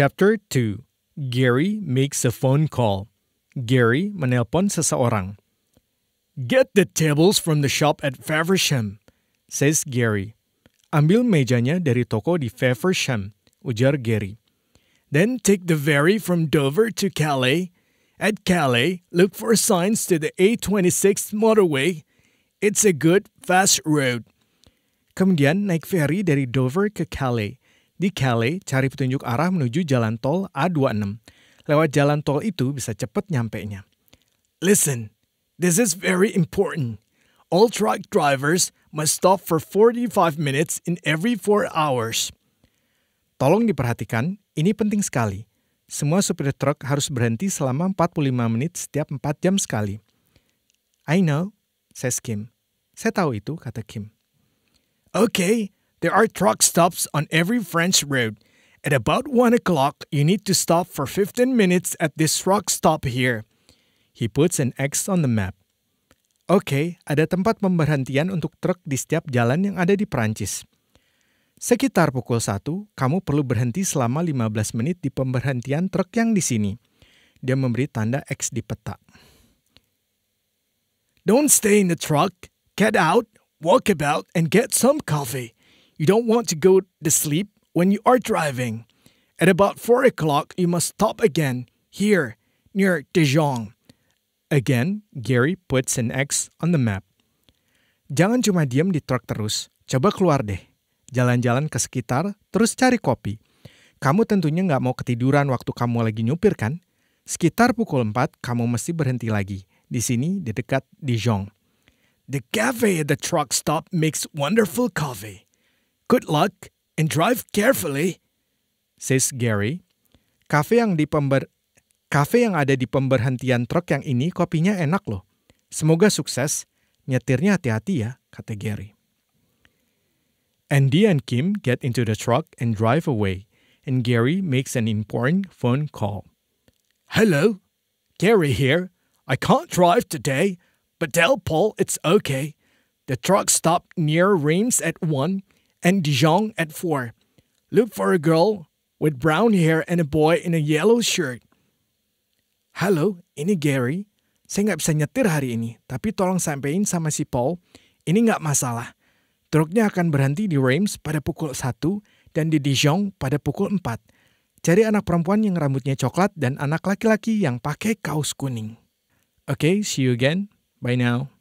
Chapter 2 Gary makes a phone call. Gary menelpon seseorang. Get the tables from the shop at Faversham, says Gary. Ambil mejanya dari toko di Faversham, ujar Gary. Then take the ferry from Dover to Calais. At Calais, look for signs to the A26 motorway. It's a good, fast road. Kemudian naik ferry dari Dover ke Calais. Di Calais, cari petunjuk arah menuju jalan tol A26. Lewat jalan tol itu bisa cepat nyampe nya. Listen, this is very important. All truck drivers must stop for 45 minutes in every 4 hours. Tolong diperhatikan, ini penting sekali. Semua supir truk harus berhenti selama 45 menit setiap 4 jam sekali. I know, says Kim. Saya tahu itu, kata Kim. Okay, There are truck stops on every French road. At about 1 o'clock, you need to stop for 15 minutes at this truck stop here. He puts an X on the map. Oke, okay, ada tempat pemberhentian untuk truk di setiap jalan yang ada di Prancis. Sekitar pukul 1, kamu perlu berhenti selama 15 menit di pemberhentian truk yang di sini. Dia memberi tanda X di peta. Don't stay in the truck. Get out, walk about, and get some coffee. You don't want to go to sleep when you are driving. At about 4 o'clock, you must stop again here near Dijon. Again, Gary puts an X on the map. Jangan cuma diam di truk terus, coba keluar deh. Jalan-jalan ke sekitar, terus cari kopi. Kamu tentunya nggak mau ketiduran waktu kamu lagi nyupir kan? Sekitar pukul 4, kamu mesti berhenti lagi. Di sini, di dekat Dijon. The cafe at the truck stop makes wonderful coffee. Good luck and drive carefully, says Gary. Kafe yang di pember kafe yang ada di pemberhentian truk yang ini kopinya enak loh. Semoga sukses. Nyetirnya hati-hati ya, kata Gary. Andy and Kim get into the truck and drive away, and Gary makes an important phone call. Hello, Gary here. I can't drive today, but tell Paul it's okay. The truck stopped near Reims at 1 and Dijon at 4. Look for a girl with brown hair and a boy in a yellow shirt. Halo, ini Gary. Saya nggak bisa nyetir hari ini, tapi tolong sampein sama si Paul. Ini nggak masalah. Truknya akan berhenti di Reims pada pukul 1 dan di Dijon pada pukul 4. Cari anak perempuan yang rambutnya coklat dan anak laki-laki yang pakai kaos kuning. Okay, see you again. Bye now.